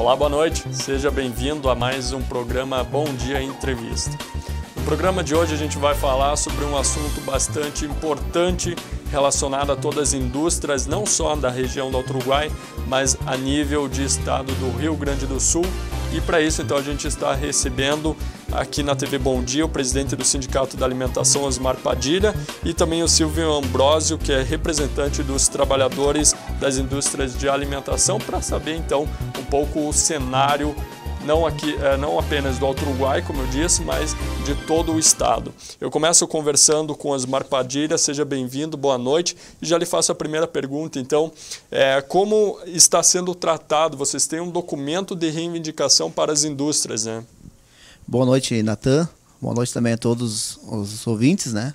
Olá, boa noite. Seja bem-vindo a mais um programa Bom Dia Entrevista. No programa de hoje a gente vai falar sobre um assunto bastante importante relacionado a todas as indústrias, não só da região do Uruguai, mas a nível de estado do Rio Grande do Sul. E para isso, então, a gente está recebendo aqui na TV Bom Dia o presidente do Sindicato da Alimentação, Osmar Padilha, e também o Silvio Ambrosio, que é representante dos trabalhadores das indústrias de alimentação para saber então um pouco o cenário não, aqui, é, não apenas do Alto Uruguai, como eu disse, mas de todo o estado. Eu começo conversando com Osmar Padilha, seja bem-vindo, boa noite, e já lhe faço a primeira pergunta, então, é, como está sendo tratado, vocês têm um documento de reivindicação para as indústrias, né? Boa noite, Natan, boa noite também a todos os ouvintes, né?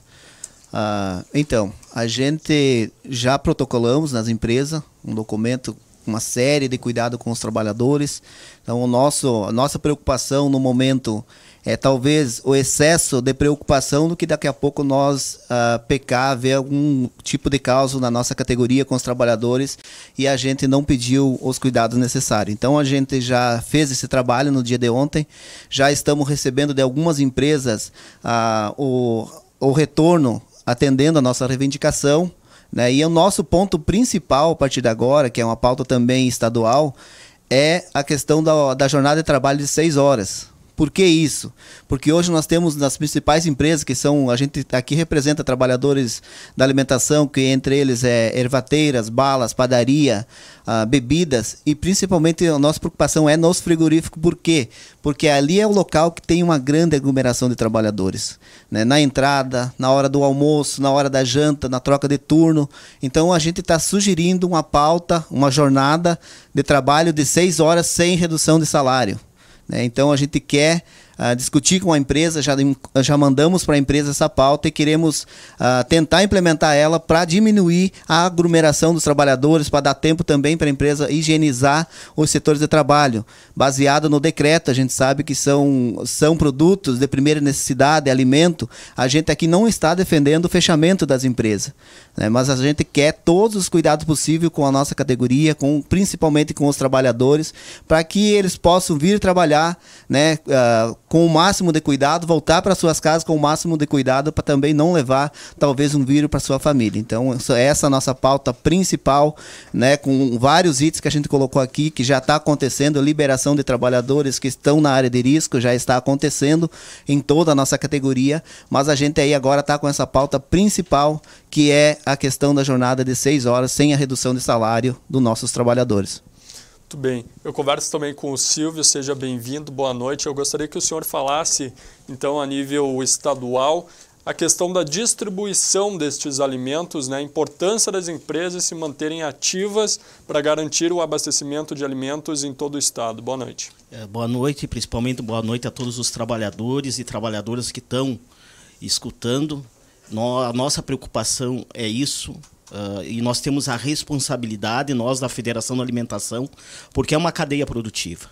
Ah, então, a gente já protocolamos nas empresas um documento uma série de cuidado com os trabalhadores. Então, o nosso, a nossa preocupação no momento é talvez o excesso de preocupação do que daqui a pouco nós uh, ah, pecar, ver algum tipo de caso na nossa categoria com os trabalhadores e a gente não pediu os cuidados necessários. Então, a gente já fez esse trabalho no dia de ontem, já estamos recebendo de algumas empresas uh, o, o retorno atendendo a nossa reivindicação. Né? E o nosso ponto principal a partir de agora, que é uma pauta também estadual, é a questão da, da jornada de trabalho de seis horas. Por que isso? Porque hoje nós temos nas principais empresas que são, a gente aqui representa trabalhadores da alimentação, que entre eles é ervateiras, balas, padaria, ah, bebidas e principalmente a nossa preocupação é nos frigoríficos. Por quê? Porque ali é o local que tem uma grande aglomeração de trabalhadores. Né? Na entrada, na hora do almoço, na hora da janta, na troca de turno. Então a gente está sugerindo uma pauta, uma jornada de trabalho de seis horas sem redução de salário. Né? Então a gente quer uh, discutir com a empresa, já, já mandamos para a empresa essa pauta e queremos uh, tentar implementar ela para diminuir a aglomeração dos trabalhadores, para dar tempo também para a empresa higienizar os setores de trabalho. Baseado no decreto, a gente sabe que são, são produtos de primeira necessidade, alimento. A gente aqui não está defendendo o fechamento das empresas, né? mas a gente quer todos os cuidados possíveis com a nossa categoria, com, principalmente com os trabalhadores, para que eles possam vir trabalhar né, uh, com o máximo de cuidado, voltar para suas casas com o máximo de cuidado para também não levar talvez um vírus para sua família. Então, essa é a nossa pauta principal, né, com vários itens que a gente colocou aqui que já está acontecendo, liberação de trabalhadores que estão na área de risco já está acontecendo em toda a nossa categoria, mas a gente aí agora está com essa pauta principal que é a questão da jornada de seis horas sem a redução de salário dos nossos trabalhadores. Muito bem. Eu converso também com o Silvio, seja bem-vindo, boa noite. Eu gostaria que o senhor falasse, então, a nível estadual, a questão da distribuição destes alimentos, né? a importância das empresas se manterem ativas para garantir o abastecimento de alimentos em todo o estado. Boa noite. É, boa noite, principalmente boa noite a todos os trabalhadores e trabalhadoras que estão escutando. No, a nossa preocupação é isso, Uh, e nós temos a responsabilidade, nós da Federação da Alimentação, porque é uma cadeia produtiva.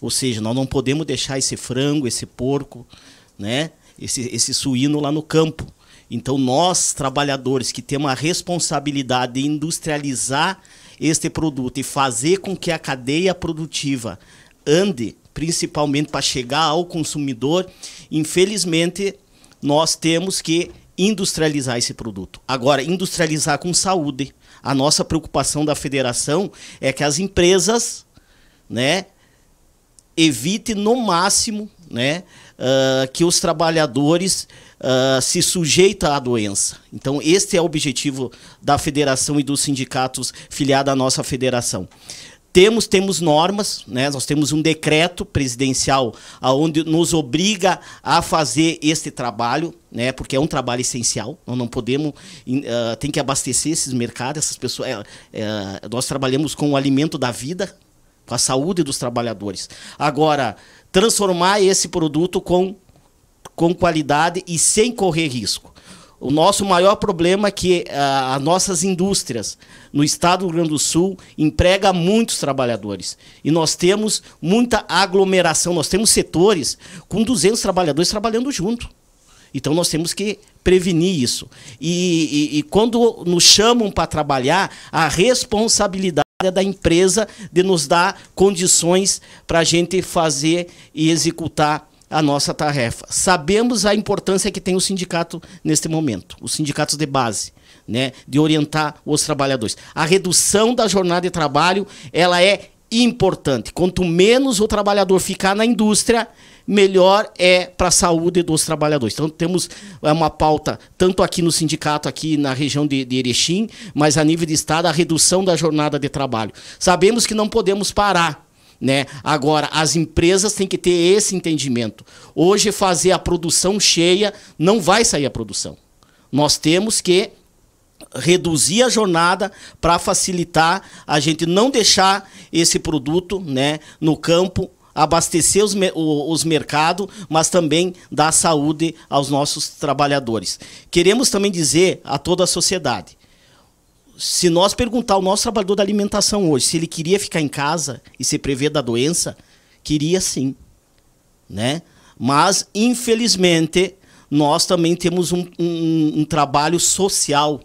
Ou seja, nós não podemos deixar esse frango, esse porco, né, esse, esse suíno lá no campo. Então, nós, trabalhadores que temos a responsabilidade de industrializar este produto e fazer com que a cadeia produtiva ande, principalmente para chegar ao consumidor, infelizmente, nós temos que industrializar esse produto. Agora, industrializar com saúde. A nossa preocupação da federação é que as empresas, né, evite no máximo, né, uh, que os trabalhadores uh, se sujeitem à doença. Então, este é o objetivo da federação e dos sindicatos filiados à nossa federação. Temos, temos normas, né? nós temos um decreto presidencial onde nos obriga a fazer este trabalho, né? porque é um trabalho essencial, nós não podemos, uh, tem que abastecer esses mercados, essas pessoas. Uh, uh, nós trabalhamos com o alimento da vida, com a saúde dos trabalhadores. Agora, transformar esse produto com, com qualidade e sem correr risco. O nosso maior problema é que a, ah, as nossas indústrias no estado do Rio Grande do Sul emprega muitos trabalhadores. E nós temos muita aglomeração, nós temos setores com 200 trabalhadores trabalhando junto. Então nós temos que prevenir isso. E, e, e quando nos chamam para trabalhar, a responsabilidade é da empresa de nos dar condições para a gente fazer e executar a nossa tarefa. Sabemos a importância que tem o sindicato neste momento, os sindicatos de base, né, de orientar os trabalhadores. A redução da jornada de trabalho, ela é importante. Quanto menos o trabalhador ficar na indústria, melhor é para a saúde dos trabalhadores. Então temos é, uma pauta tanto aqui no sindicato, aqui na região de, de Erechim, mas a nível de estado, a redução da jornada de trabalho. Sabemos que não podemos parar né? Agora, as empresas têm que ter esse entendimento. Hoje, fazer a produção cheia não vai sair a produção. Nós temos que reduzir a jornada para facilitar a gente não deixar esse produto né, no campo abastecer os, os mercados, mas também dar saúde aos nossos trabalhadores. Queremos também dizer a toda a sociedade se nós perguntar ao nosso trabalhador da alimentação hoje se ele queria ficar em casa e se prever da doença, queria sim, né? Mas, infelizmente, nós também temos um, um, um trabalho social,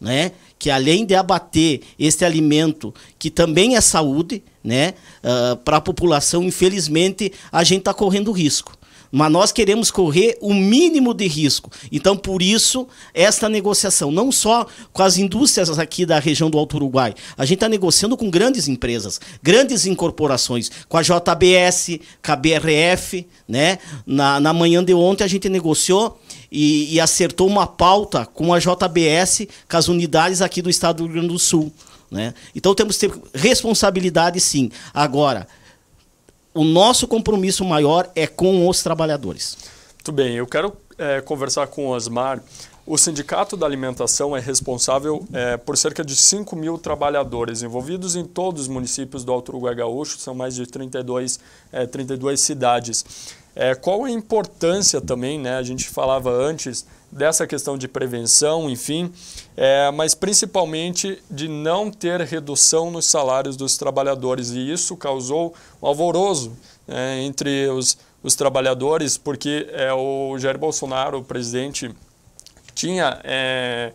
né? Que além de abater este alimento, que também é saúde, né? Uh, ah, Para a população, infelizmente, a gente está correndo risco. Mas nós queremos correr o mínimo de risco. Então, por isso, esta negociação, não só com as indústrias aqui da região do Alto Uruguai, a gente está negociando com grandes empresas, grandes incorporações, com a JBS, com a BRF. Né? Na, na manhã de ontem, a gente negociou e, e acertou uma pauta com a JBS, com as unidades aqui do estado do Rio Grande do Sul. Né? Então, temos que ter responsabilidade, sim. Agora, o nosso compromisso maior é com os trabalhadores. Muito bem, eu quero é, conversar com o Osmar. O Sindicato da Alimentação é responsável é, por cerca de 5 mil trabalhadores envolvidos em todos os municípios do Alto Uruguai Gaúcho, são mais de 32, é, 32 cidades. É, qual a importância também, né? A gente falava antes dessa questão de prevenção, enfim, é, mas principalmente de não ter redução nos salários dos trabalhadores. E isso causou um alvoroço né, entre os, os trabalhadores, porque é, o Jair Bolsonaro, o presidente, tinha é,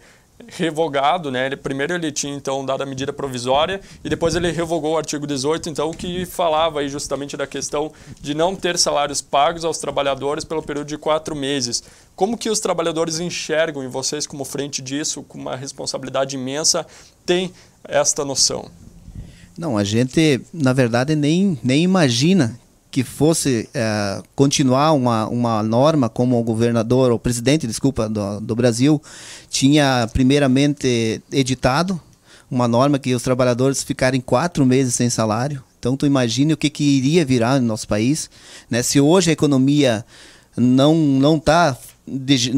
revogado, né? Ele, primeiro ele tinha então dado a medida provisória e depois ele revogou o artigo 18, então que falava aí justamente da questão de não ter salários pagos aos trabalhadores pelo período de quatro meses. Como que os trabalhadores enxergam e vocês como frente disso, com uma responsabilidade imensa, tem esta noção? Não, a gente na verdade nem nem imagina que fosse é, continuar uma, uma norma como o governador, o presidente, desculpa, do, do Brasil, tinha primeiramente editado, uma norma que os trabalhadores ficarem quatro meses sem salário. Então, tu imagine o que, que iria virar no nosso país. Né? Se hoje a economia não não está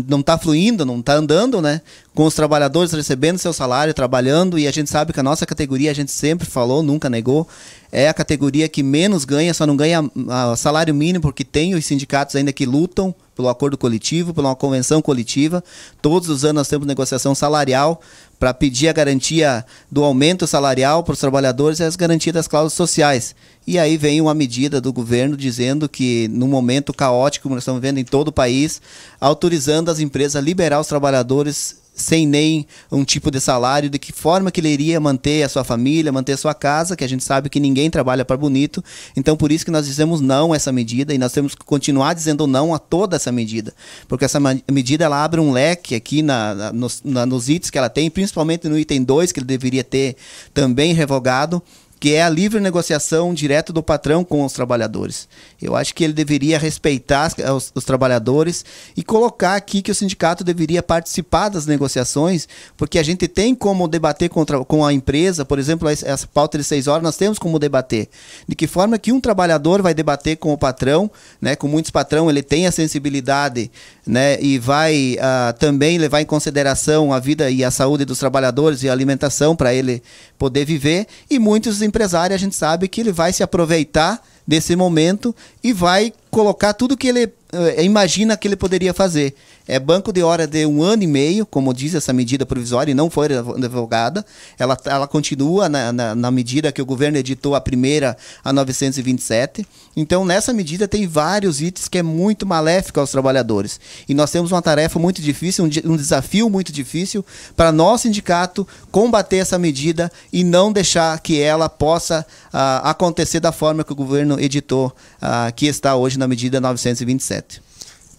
não tá fluindo, não está andando, né? com os trabalhadores recebendo seu salário, trabalhando, e a gente sabe que a nossa categoria, a gente sempre falou, nunca negou, é a categoria que menos ganha, só não ganha a, ah, a salário mínimo, porque tem os sindicatos ainda que lutam pelo acordo coletivo, pela uma convenção coletiva. Todos os anos nós temos negociação salarial para pedir a garantia do aumento salarial para os trabalhadores e as garantias das cláusulas sociais. E aí vem uma medida do governo dizendo que, num momento caótico que nós estamos vendo em todo o país, autorizando as empresas a liberar os trabalhadores sem nem um tipo de salário, de que forma que ele iria manter a sua família, manter a sua casa, que a gente sabe que ninguém trabalha para bonito. Então, por isso que nós dizemos não a essa medida e nós temos que continuar dizendo não a toda essa medida, porque essa medida ela abre um leque aqui na, na, nos, na, nos itens que ela tem, principalmente no item 2, que ele deveria ter também revogado que é a livre negociação direto do patrão com os trabalhadores. Eu acho que ele deveria respeitar os, os, trabalhadores e colocar aqui que o sindicato deveria participar das negociações, porque a gente tem como debater contra, com a empresa, por exemplo, essa pauta de seis horas, nós temos como debater. De que forma que um trabalhador vai debater com o patrão, né, com muitos patrão, ele tem a sensibilidade né, e vai uh, também levar em consideração a vida e a saúde dos trabalhadores e a alimentação para ele poder viver, e muitos empresário, a gente sabe que ele vai se aproveitar desse momento e vai colocar tudo que ele uh, imagina que ele poderia fazer. É banco de hora de um ano e meio, como diz essa medida provisória, e não foi revogada. Ela, ela continua na, na, na medida que o governo editou a primeira, a 927. Então, nessa medida, tem vários itens que é muito maléfico aos trabalhadores. E nós temos uma tarefa muito difícil, um, um desafio muito difícil para nosso sindicato combater essa medida e não deixar que ela possa uh, acontecer da forma que o governo editou, uh, que está hoje na medida 927.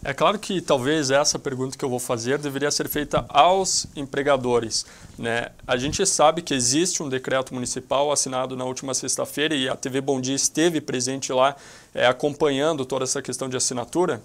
É claro que talvez essa pergunta que eu vou fazer deveria ser feita aos empregadores. Né? A gente sabe que existe um decreto municipal assinado na última sexta-feira e a TV Bom Dia esteve presente lá é, acompanhando toda essa questão de assinatura.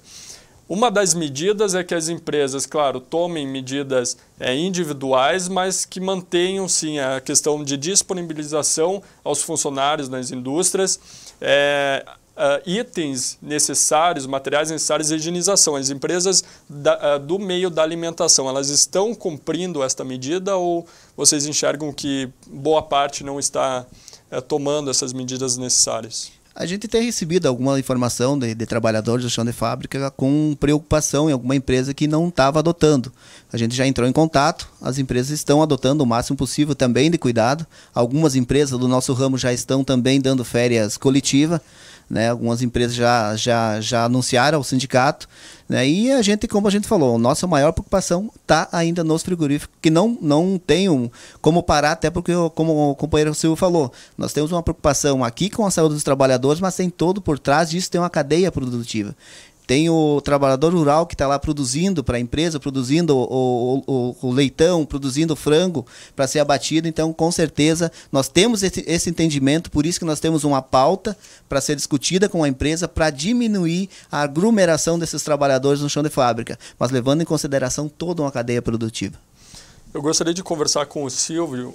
Uma das medidas é que as empresas, claro, tomem medidas é, individuais, mas que mantenham sim a questão de disponibilização aos funcionários nas indústrias. É, uh, itens necessários, materiais necessários de higienização. As empresas da, uh, do meio da alimentação, elas estão cumprindo esta medida ou vocês enxergam que boa parte não está uh, tomando essas medidas necessárias? A gente tem recebido alguma informação de, de, trabalhadores do chão de fábrica com preocupação em alguma empresa que não estava adotando. A gente já entrou em contato, as empresas estão adotando o máximo possível também de cuidado. Algumas empresas do nosso ramo já estão também dando férias coletiva. Né? Algumas empresas já, já, já anunciaram ao sindicato. Né? E a gente, como a gente falou, a nossa maior preocupação está ainda nos frigoríficos, que não, não tem um, como parar, até porque, como o companheiro Silvio falou, nós temos uma preocupação aqui com a saúde dos trabalhadores, mas tem todo por trás disso, tem uma cadeia produtiva. Tem o trabalhador rural que está lá produzindo para a empresa, produzindo o, o, o, leitão, produzindo o frango para ser abatido. Então, com certeza, nós temos esse, esse entendimento, por isso que nós temos uma pauta para ser discutida com a empresa para diminuir a aglomeração desses trabalhadores no chão de fábrica, mas levando em consideração toda uma cadeia produtiva. Eu gostaria de conversar com o Silvio uh,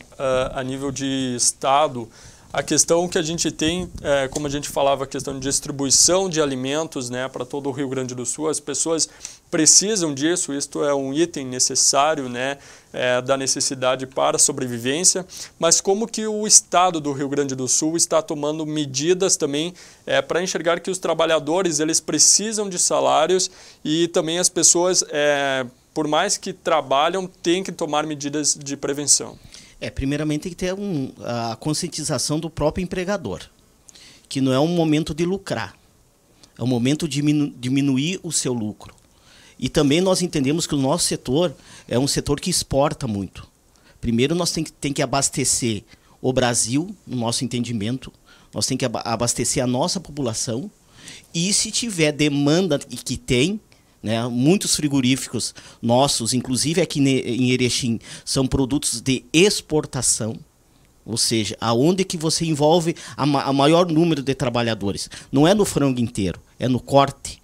a nível de Estado a questão que a gente tem, é, como a gente falava, a questão de distribuição de alimentos né, para todo o Rio Grande do Sul, as pessoas precisam disso, isto é um item necessário né, é, da necessidade para a sobrevivência, mas como que o Estado do Rio Grande do Sul está tomando medidas também é, para enxergar que os trabalhadores eles precisam de salários e também as pessoas, é, por mais que trabalham, têm que tomar medidas de prevenção. É, primeiramente tem que ter um, a conscientização do próprio empregador, que não é um momento de lucrar, é um momento de diminu diminuir o seu lucro. E também nós entendemos que o nosso setor é um setor que exporta muito. Primeiro, nós tem que, tem que abastecer o Brasil, no nosso entendimento, nós tem que abastecer a nossa população, e se tiver demanda, e que tem, né? Muitos frigoríficos nossos, inclusive aqui em Erechim, são produtos de exportação. Ou seja, aonde que você envolve a, ma a maior número de trabalhadores. Não é no frango inteiro, é no corte.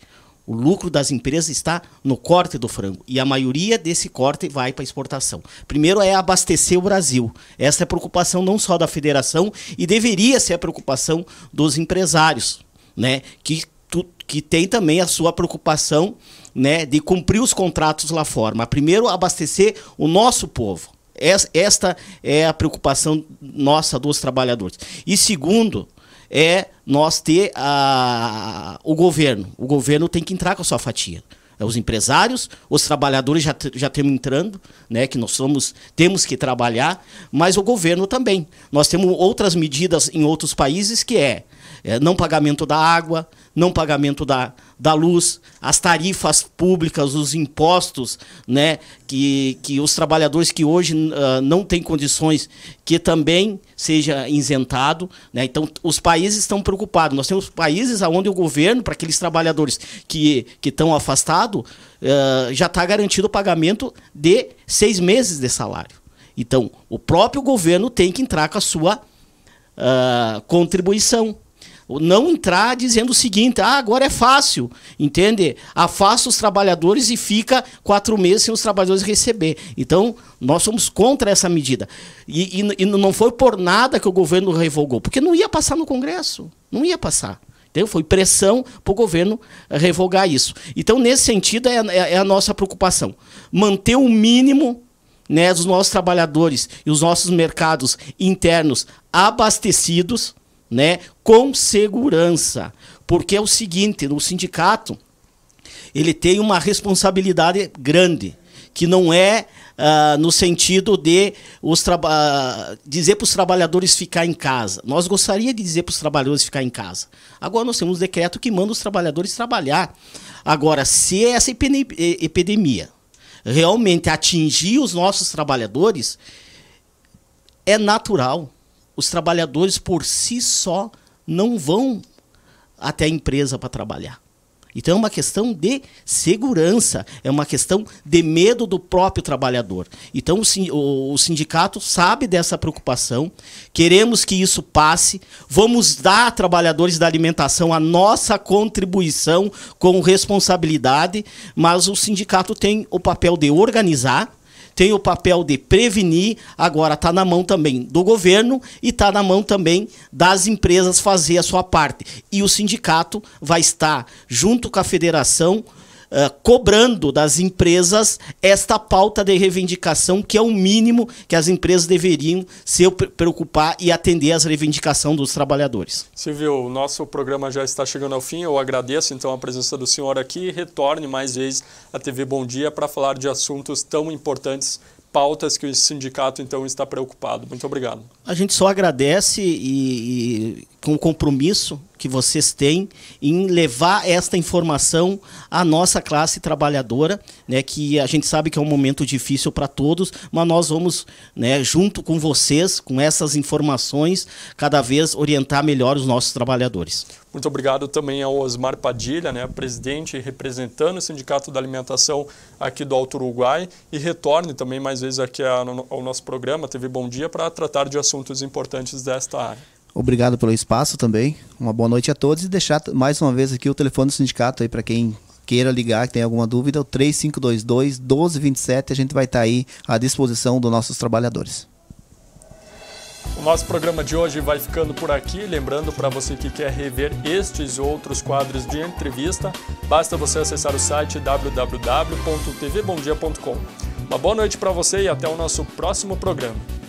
O lucro das empresas está no corte do frango. E a maioria desse corte vai para exportação. Primeiro é abastecer o Brasil. Essa é a preocupação não só da federação, e deveria ser a preocupação dos empresários, né? que, tu, que tem também a sua preocupação né, de cumprir os contratos lá fora. Mas primeiro abastecer o nosso povo. Esta é a preocupação nossa dos trabalhadores. E segundo, é nós ter a, o governo. O governo tem que entrar com a sua fatia. É os empresários, os trabalhadores já, já temos entrando, né, que nós somos, temos que trabalhar, mas o governo também. Nós temos outras medidas em outros países que é é, não pagamento da água, não pagamento da, da luz, as tarifas públicas, os impostos, né, que, que os trabalhadores que hoje uh, não têm condições que também seja isentado, né? Então os países estão preocupados. Nós temos países onde o governo para aqueles trabalhadores que que estão afastados uh, ah, já está garantido o pagamento de seis meses de salário. Então o próprio governo tem que entrar com a sua uh, contribuição não entrar dizendo o seguinte, ah, agora é fácil, entende? Afasta os trabalhadores e fica quatro meses sem os trabalhadores receber. Então, nós somos contra essa medida. E, e, e não foi por nada que o governo revogou, porque não ia passar no Congresso, não ia passar. então Foi pressão para o governo eh, revogar isso. Então, nesse sentido, é, é, é a nossa preocupação. Manter o mínimo né, dos nossos trabalhadores e os nossos mercados internos abastecidos, né, com segurança. Porque é o seguinte, o sindicato ele tem uma responsabilidade grande, que não é Uh, no sentido de os dizer para os trabalhadores ficar em casa. Nós gostaríamos de dizer para os trabalhadores ficar em casa. Agora nós temos um decreto que manda os trabalhadores trabalhar. Agora, se é essa epidemia realmente atingir os nossos trabalhadores, é natural os trabalhadores por si só não vão até a empresa para trabalhar. Então é uma questão de segurança, é uma questão de medo do próprio trabalhador. Então o sindicato sabe dessa preocupação, queremos que isso passe, vamos dar a trabalhadores da alimentação a nossa contribuição com responsabilidade, mas o sindicato tem o papel de organizar tem o papel de prevenir, agora está na mão também do governo e está na mão também das empresas fazer a sua parte. E o sindicato vai estar junto com a federação eh, cobrando das empresas esta pauta de reivindicação, que é o mínimo que as empresas deveriam se preocupar e atender às reivindicações dos trabalhadores. Silvio, o nosso programa já está chegando ao fim. Eu agradeço então a presença do senhor aqui. Retorne mais vezes à TV Bom Dia para falar de assuntos tão importantes pautas que o sindicato então está preocupado. Muito obrigado. A gente só agradece e, e com o compromisso que vocês têm em levar esta informação à nossa classe trabalhadora, né, que a gente sabe que é um momento difícil para todos, mas nós vamos, né, junto com vocês, com essas informações, cada vez orientar melhor os nossos trabalhadores. Muito obrigado também ao Osmar Padilha, né, presidente representando o Sindicato da Alimentação aqui do Alto Uruguai e retorne também mais vezes aqui ao nosso programa TV Bom Dia para tratar de assuntos importantes desta área. Obrigado pelo espaço também. Uma boa noite a todos e deixar mais uma vez aqui o telefone do sindicato aí para quem queira ligar, que tem alguma dúvida, o 3522 1227, a gente vai estar tá aí à disposição dos nossos trabalhadores. O nosso programa de hoje vai ficando por aqui. Lembrando para você que quer rever estes e outros quadros de entrevista, basta você acessar o site www.tvbomdia.com. Uma boa noite para você e até o nosso próximo programa.